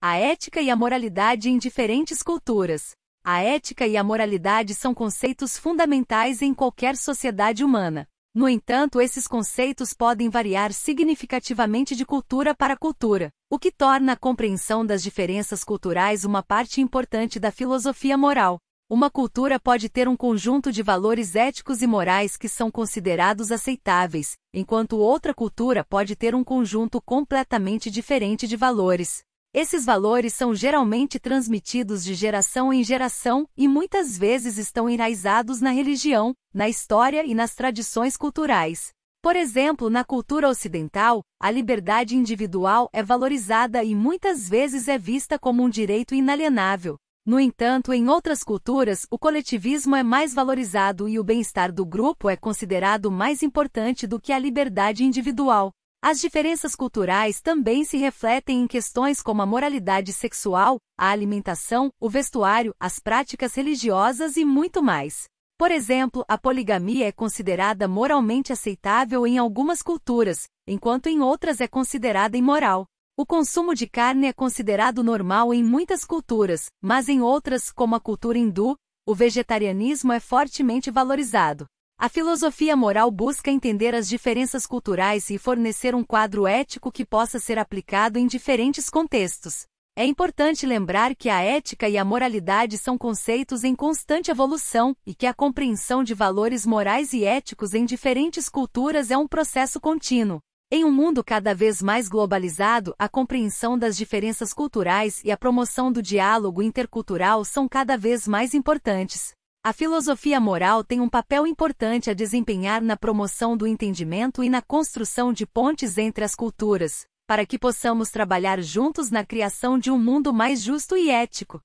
A ética e a moralidade em diferentes culturas. A ética e a moralidade são conceitos fundamentais em qualquer sociedade humana. No entanto, esses conceitos podem variar significativamente de cultura para cultura, o que torna a compreensão das diferenças culturais uma parte importante da filosofia moral. Uma cultura pode ter um conjunto de valores éticos e morais que são considerados aceitáveis, enquanto outra cultura pode ter um conjunto completamente diferente de valores, esses valores são geralmente transmitidos de geração em geração e muitas vezes estão enraizados na religião, na história e nas tradições culturais. Por exemplo, na cultura ocidental, a liberdade individual é valorizada e muitas vezes é vista como um direito inalienável. No entanto, em outras culturas, o coletivismo é mais valorizado e o bem-estar do grupo é considerado mais importante do que a liberdade individual. As diferenças culturais também se refletem em questões como a moralidade sexual, a alimentação, o vestuário, as práticas religiosas e muito mais. Por exemplo, a poligamia é considerada moralmente aceitável em algumas culturas, enquanto em outras é considerada imoral. O consumo de carne é considerado normal em muitas culturas, mas em outras, como a cultura hindu, o vegetarianismo é fortemente valorizado. A filosofia moral busca entender as diferenças culturais e fornecer um quadro ético que possa ser aplicado em diferentes contextos. É importante lembrar que a ética e a moralidade são conceitos em constante evolução e que a compreensão de valores morais e éticos em diferentes culturas é um processo contínuo. Em um mundo cada vez mais globalizado, a compreensão das diferenças culturais e a promoção do diálogo intercultural são cada vez mais importantes. A filosofia moral tem um papel importante a desempenhar na promoção do entendimento e na construção de pontes entre as culturas, para que possamos trabalhar juntos na criação de um mundo mais justo e ético.